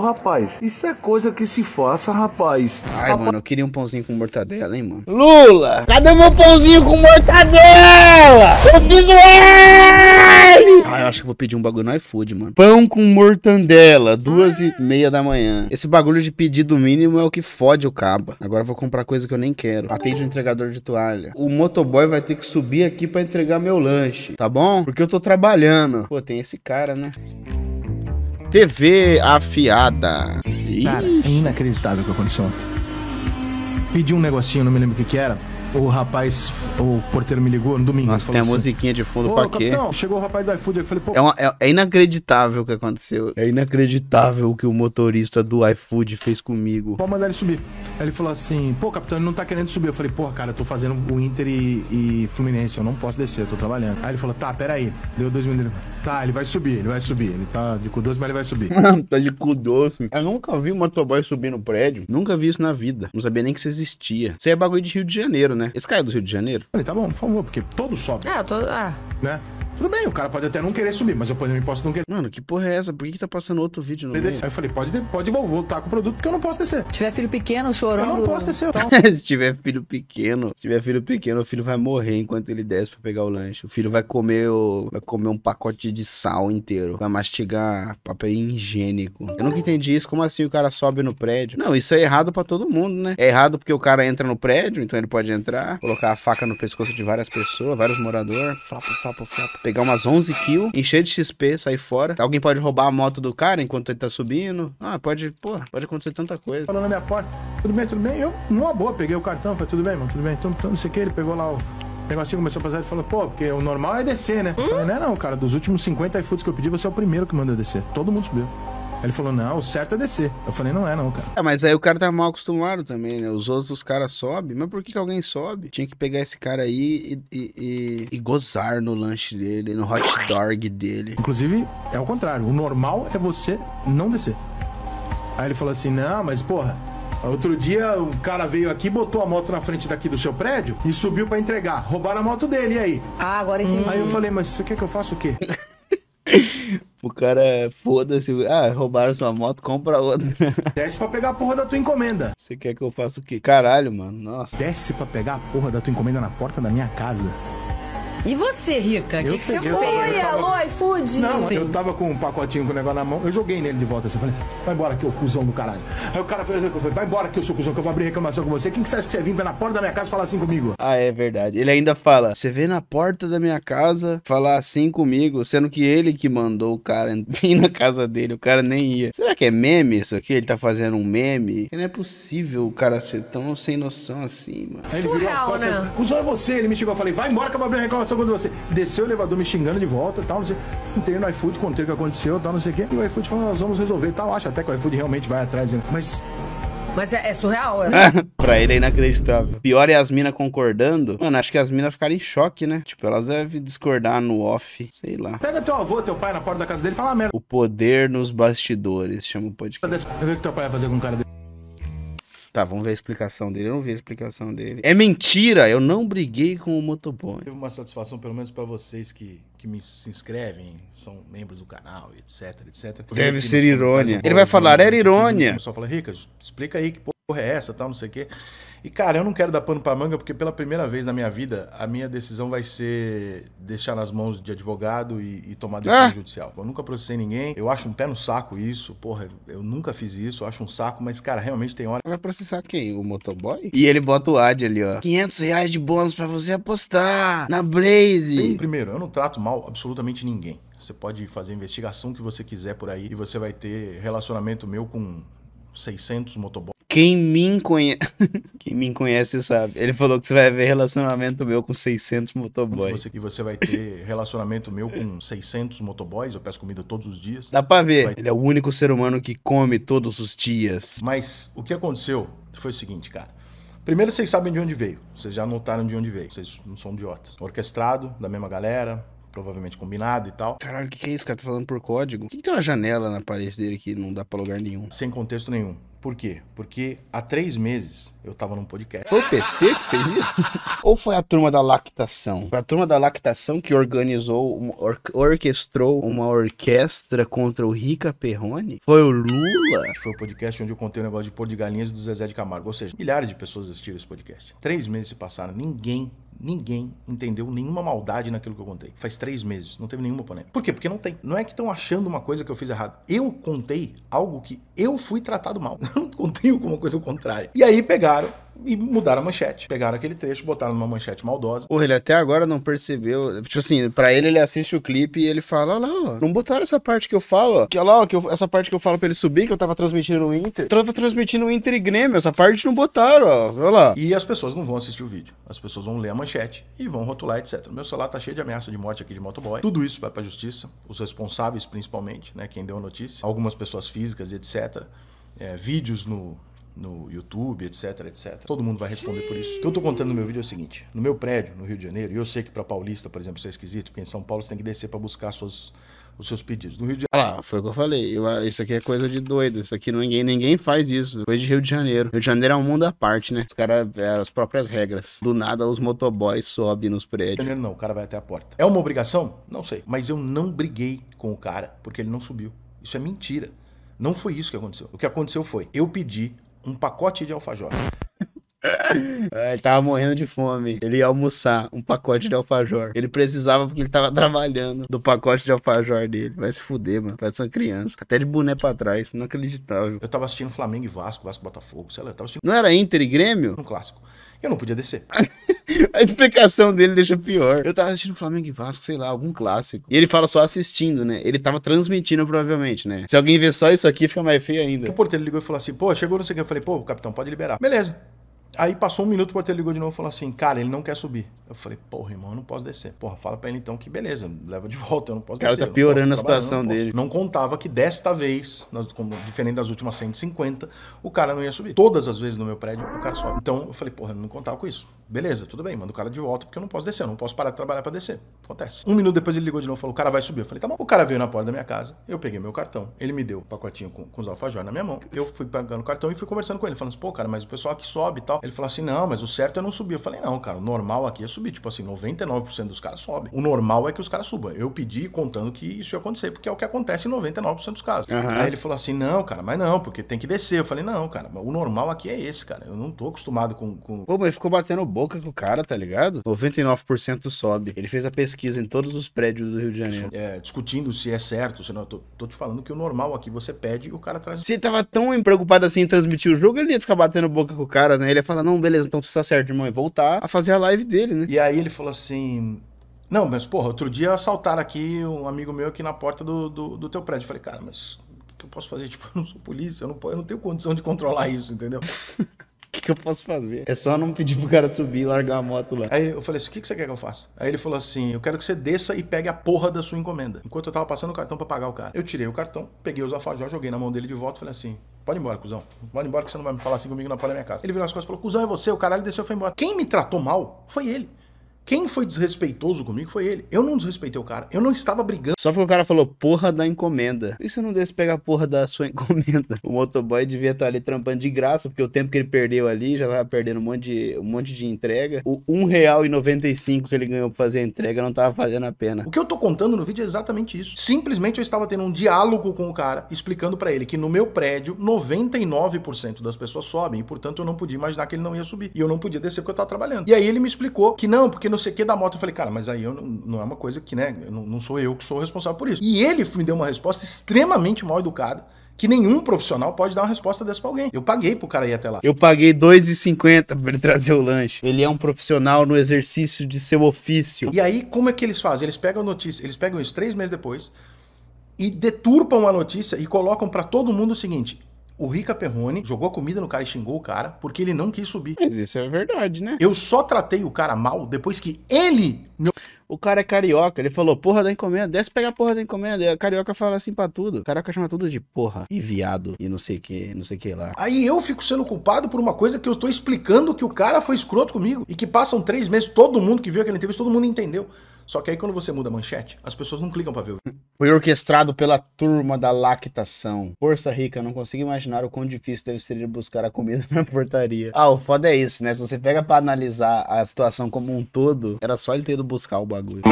Rapaz, isso é coisa que se faça, rapaz. Ai, rapaz. mano, eu queria um pãozinho com mortadela, hein, mano. Lula, cadê meu pãozinho com mortadela? Eu fiz o Ai, eu acho que vou pedir um bagulho no iFood, mano. Pão com mortandela, duas e meia da manhã. Esse bagulho de pedido mínimo é o que fode o caba. Agora eu vou comprar coisa que eu nem quero. Atende o um entregador de toalha. O motoboy vai ter que subir aqui pra entregar meu lanche, tá bom? Porque eu tô trabalhando. Pô, tem esse cara, né? TV afiada. Cara, é inacreditável o que aconteceu ontem. Pedi um negocinho, não me lembro o que, que era. O rapaz, o porteiro me ligou no domingo. Nossa, tem a assim, musiquinha de fundo pra quê? Não, chegou o rapaz do iFood. Eu falei, pô. É, uma, é, é inacreditável o que aconteceu. É inacreditável o que o motorista do iFood fez comigo. Pode mandar ele subir. Aí ele falou assim: pô, capitão, ele não tá querendo subir. Eu falei, pô, cara, eu tô fazendo o Inter e, e Fluminense. Eu não posso descer, eu tô trabalhando. Aí ele falou, tá, peraí. Deu dois minutos. Tá, ele vai subir, ele vai subir. Ele tá de cu doce, mas ele vai subir. tá de cu doce. Eu nunca vi um motoboy subir no prédio. Nunca vi isso na vida. Não sabia nem que isso existia. Isso aí é bagulho de Rio de Janeiro, né? Esse cara é do Rio de Janeiro? tá bom, por favor, porque todo sobe. É, ah, todo. tô. Ah. Né? Tudo bem, o cara pode até não querer subir, mas eu também posso não querer. Mano, que porra é essa? Por que, que tá passando outro vídeo no meio? Aí eu falei, pode, pode vou voltar tá com o produto porque eu não posso descer. Se tiver filho pequeno, chorando... Eu não posso descer, não. se tiver filho pequeno, se tiver filho pequeno, o filho vai morrer enquanto ele desce pra pegar o lanche. O filho vai comer, o... vai comer um pacote de sal inteiro. Vai mastigar papel higiênico. Eu nunca entendi isso. Como assim o cara sobe no prédio? Não, isso é errado pra todo mundo, né? É errado porque o cara entra no prédio, então ele pode entrar, colocar a faca no pescoço de várias pessoas, vários moradores, flapo, flapo, flapo, pegar umas 11 kills, encher de XP, sair fora. Alguém pode roubar a moto do cara enquanto ele tá subindo. Ah, pode, pô, pode acontecer tanta coisa. Falando na minha porta, tudo bem, tudo bem. Eu, numa boa, peguei o cartão, falei, tudo bem, mano, tudo bem. Então, então, não sei o que, ele pegou lá o negocinho começou a passar e falou, pô, porque o normal é descer, né? Eu falei, não é não, cara, dos últimos 50 iFoods que eu pedi, você é o primeiro que mandou descer. Todo mundo subiu. Ele falou, não, o certo é descer. Eu falei, não é não, cara. É, mas aí o cara tá mal acostumado também, né? Os outros os caras sobem. Mas por que, que alguém sobe? Tinha que pegar esse cara aí e, e, e, e gozar no lanche dele, no hot dog dele. Inclusive, é o contrário. O normal é você não descer. Aí ele falou assim, não, mas porra, Outro dia, um cara veio aqui, botou a moto na frente daqui do seu prédio e subiu para entregar. Roubaram a moto dele, e aí? Ah, agora entendi. Aí eu falei, mas você quer que eu faça o quê? O cara, é, foda-se. Ah, roubaram sua moto, compra outra. Desce pra pegar a porra da tua encomenda. Você quer que eu faça o quê? Caralho, mano. Nossa. Desce pra pegar a porra da tua encomenda na porta da minha casa. E você, Rica? O que, que, você Foi, alô, iFood? Não, eu tava com um pacotinho com o negócio na mão, eu joguei nele de volta assim, falei, vai embora aqui, ô cuzão do caralho. Aí o cara falou, vai embora aqui, ô seu cuzão, que eu vou abrir reclamação com você. Quem que você acha que você vem na porta da minha casa falar assim comigo? Ah, é verdade. Ele ainda fala, você vem na porta da minha casa falar assim comigo, sendo que ele que mandou o cara vir na casa dele, o cara nem ia. Será que é meme isso aqui? Ele tá fazendo um meme? Não é possível o cara ser tão sem noção assim, mano. Aí ele virou as costas, né? cuzão é você, ele me chegou, eu falei, vai embora que eu vou abrir reclamação situação quando você. Desceu o elevador me xingando de volta, tal, não sei. Entrei no iFood, contei o que aconteceu, tal, não sei o quê. E o iFood falou, nós vamos resolver, tal. Acho até que o iFood realmente vai atrás. Né? Mas mas é, é surreal, é. é pra ele é inacreditável. Pior é as minas concordando. Mano, acho que as minas ficaram em choque, né? Tipo, elas devem discordar no off, sei lá. Pega teu avô, teu pai na porta da casa dele e fala merda. O poder nos bastidores, chama o podcast. Vê o que teu pai vai fazer com o cara dele. Tá, vamos ver a explicação dele. Eu não vi a explicação dele. É mentira, eu não briguei com o motoboy. Teve uma satisfação, pelo menos para vocês que, que me, se inscrevem, são membros do canal, etc, etc. Deve ser irônia. Ele vai falar, era irônia. O pessoal fala, ricas explica aí que porra é essa, tal, não sei o quê. E, cara, eu não quero dar pano pra manga, porque pela primeira vez na minha vida, a minha decisão vai ser deixar nas mãos de advogado e, e tomar decisão é. judicial. Eu nunca processei ninguém, eu acho um pé no saco isso, porra, eu nunca fiz isso, eu acho um saco, mas, cara, realmente tem hora. Vai processar quem? O motoboy? E ele bota o ad ali, ó. 500 reais de bônus para você apostar na Blaze. Primeiro, eu não trato mal absolutamente ninguém. Você pode fazer a investigação que você quiser por aí e você vai ter relacionamento meu com 600 motoboys. Quem me, conhe... Quem me conhece sabe. Ele falou que você vai ver relacionamento meu com 600 motoboys. e você vai ter relacionamento meu com 600 motoboys? Eu peço comida todos os dias. Dá pra ver. Vai... Ele é o único ser humano que come todos os dias. Mas o que aconteceu foi o seguinte, cara. Primeiro, vocês sabem de onde veio. Vocês já notaram de onde veio. Vocês não são idiotas. Orquestrado, da mesma galera, provavelmente combinado e tal. Caralho, o que, que é isso, cara? Tá falando por código? Por que, que tem uma janela na parede dele que não dá pra lugar nenhum? Sem contexto nenhum. Por quê? Porque há três meses eu tava num podcast. Foi o PT que fez isso? Ou foi a turma da lactação? Foi a turma da lactação que organizou, uma or orquestrou uma orquestra contra o Rica Perrone? Foi o Lula? Foi o podcast onde eu contei o negócio de pôr de galinhas do Zezé de Camargo. Ou seja, milhares de pessoas assistiram esse podcast. Três meses se passaram, ninguém Ninguém entendeu nenhuma maldade naquilo que eu contei. Faz três meses, não teve nenhuma polêmica. Por quê? Porque não tem. Não é que estão achando uma coisa que eu fiz errado. Eu contei algo que eu fui tratado mal. Eu não contei alguma coisa ao contrário. E aí pegaram e mudaram a manchete. Pegaram aquele trecho, botaram numa manchete maldosa. Porra, ele até agora não percebeu. Tipo assim, pra ele, ele assiste o clipe e ele fala: olha lá, ó, não botaram essa parte que eu falo, ó, que, lá, ó, que eu, essa parte que eu falo pra ele subir, que eu tava transmitindo no Inter. Tava transmitindo no Inter e Grêmio, essa parte não botaram, ó, olha lá. E as pessoas não vão assistir o vídeo. As pessoas vão ler a manchete e vão rotular, etc. Meu celular tá cheio de ameaça de morte aqui de motoboy. Tudo isso vai pra justiça, os responsáveis principalmente, né, quem deu a notícia, algumas pessoas físicas, etc. É, vídeos no, no YouTube, etc, etc. Todo mundo vai responder por isso. O que eu tô contando no meu vídeo é o seguinte: no meu prédio, no Rio de Janeiro, e eu sei que para paulista, por exemplo, isso é esquisito, porque em São Paulo você tem que descer para buscar suas, os seus pedidos. No Rio de Janeiro. Ah, foi o que eu falei. Eu, ah, isso aqui é coisa de doido. Isso aqui ninguém, ninguém faz isso. Coisa de Rio de Janeiro. Rio de Janeiro é um mundo à parte, né? Os caras, é, as próprias regras. Do nada, os motoboys sobem nos prédios. Rio de Janeiro não, o cara vai até a porta. É uma obrigação? Não sei. Mas eu não briguei com o cara porque ele não subiu. Isso é mentira. Não foi isso que aconteceu. O que aconteceu foi, eu pedi um pacote de alfajores. É, ele tava morrendo de fome. Ele ia almoçar um pacote de alfajor. Ele precisava porque ele tava trabalhando do pacote de alfajor dele. Vai se fuder, mano. Parece uma criança. Até de boné pra trás. Não acreditava. Eu tava assistindo Flamengo e Vasco, Vasco Botafogo, sei lá. tava assistindo... Não era Inter e Grêmio? Um clássico. Eu não podia descer. a explicação dele deixa pior. Eu tava assistindo Flamengo e Vasco, sei lá, algum clássico. E ele fala só assistindo, né? Ele tava transmitindo, provavelmente, né? Se alguém vê só isso aqui, fica mais feio ainda. O porteiro ligou e falou assim: pô, chegou não sei o que. Eu falei: pô, capitão, pode liberar. Beleza. Aí passou um minuto, o porteiro ligou de novo e falou assim, cara, ele não quer subir. Eu falei, porra, irmão, eu não posso descer. Porra, fala pra ele então que beleza, leva de volta, eu não posso cara, descer. O cara tá piorando a situação não dele. Não contava que desta vez, como diferente das últimas 150, o cara não ia subir. Todas as vezes no meu prédio, o cara sobe. Então eu falei, porra, eu não contava com isso. Beleza, tudo bem, manda o cara de volta porque eu não posso descer, eu não posso parar de trabalhar para descer. Acontece. Um minuto depois ele ligou de novo e falou: o cara vai subir. Eu falei: tá bom. O cara veio na porta da minha casa, eu peguei meu cartão, ele me deu o um pacotinho com, com os alfajores na minha mão, eu fui pagando o cartão e fui conversando com ele, falando assim: pô, cara, mas o pessoal aqui sobe e tal. Ele falou assim: não, mas o certo é não subir. Eu falei: não, cara, o normal aqui é subir. Tipo assim, 99% dos caras sobe. O normal é que os caras subam. Eu pedi contando que isso ia acontecer, porque é o que acontece em 99% dos casos. Uhum. Aí ele falou assim: não, cara, mas não, porque tem que descer. Eu falei: não, cara, o normal aqui é esse, cara. Eu não tô acostumado com. com... Pô, mas ficou batendo bola boca com o cara, tá ligado? 99% sobe. Ele fez a pesquisa em todos os prédios do Rio de Janeiro. É, discutindo se é certo, se não. Tô, tô te falando que o normal aqui você pede e o cara traz. Se ele tava tão preocupado assim em transmitir o jogo, ele ia ficar batendo boca com o cara, né? Ele ia falar, não, beleza, então você tá certo, irmão, e voltar a fazer a live dele, né? E aí ele falou assim. Não, mas porra, outro dia assaltaram aqui um amigo meu aqui na porta do, do, do teu prédio. falei, cara, mas que eu posso fazer? Tipo, eu não sou polícia, eu não, eu não tenho condição de controlar isso, entendeu? O que, que, eu posso fazer? É só não pedir pro cara subir e largar a moto lá. Aí eu falei assim: o que, que você quer que eu faça? Aí ele falou assim: eu quero que você desça e pegue a porra da sua encomenda. Enquanto eu tava passando o cartão para pagar o cara. Eu tirei o cartão, peguei os alfajor, joguei na mão dele de volta e falei assim: Pode ir embora, cuzão. Pode ir embora que você não vai me falar assim comigo na porta da minha casa. Ele virou as costas e falou: Cuzão é você, o caralho desceu e foi embora. Quem me tratou mal foi ele. Quem foi desrespeitoso comigo foi ele. Eu não desrespeitei o cara. Eu não estava brigando. Só porque o cara falou porra da encomenda. Por que você não desse pegar a porra da sua encomenda? O motoboy devia estar tá ali trampando de graça, porque o tempo que ele perdeu ali já estava perdendo um monte de, um monte de entrega. O R$1,95 que ele ganhou pra fazer a entrega não estava fazendo a pena. O que eu tô contando no vídeo é exatamente isso. Simplesmente eu estava tendo um diálogo com o cara, explicando para ele que no meu prédio 99% das pessoas sobem e, portanto, eu não podia imaginar que ele não ia subir. E eu não podia descer porque eu estava trabalhando. E aí ele me explicou que não, porque no sei o que da moto. Eu falei, cara, mas aí eu não, não é uma coisa que, né? Não, não sou eu que sou responsável por isso. E ele me deu uma resposta extremamente mal educada que nenhum profissional pode dar uma resposta dessa pra alguém. Eu paguei pro cara ir até lá. Eu paguei R$2,50 pra ele trazer o lanche. Ele é um profissional no exercício de seu ofício. E aí, como é que eles fazem? Eles pegam a notícia, eles pegam isso três meses depois e deturpam a notícia e colocam para todo mundo o seguinte: o Rica Perrone jogou a comida no cara e xingou o cara porque ele não quis subir. Mas isso é verdade, né? Eu só tratei o cara mal depois que ele. O cara é carioca, ele falou, porra da encomenda, desce pegar a porra da encomenda. E a carioca fala assim pra tudo. O carioca chama tudo de porra e viado e não sei o que, não sei o que lá. Aí eu fico sendo culpado por uma coisa que eu tô explicando que o cara foi escroto comigo. E que passam três meses, todo mundo que viu aquela entrevista, todo mundo entendeu. Só que aí quando você muda a manchete, as pessoas não clicam pra ver o foi orquestrado pela turma da lactação. Força Rica, não consigo imaginar o quão difícil deve ser ir buscar a comida na portaria. Ah, o foda é isso, né? Se você pega para analisar a situação como um todo, era só ele ter ido buscar o bagulho.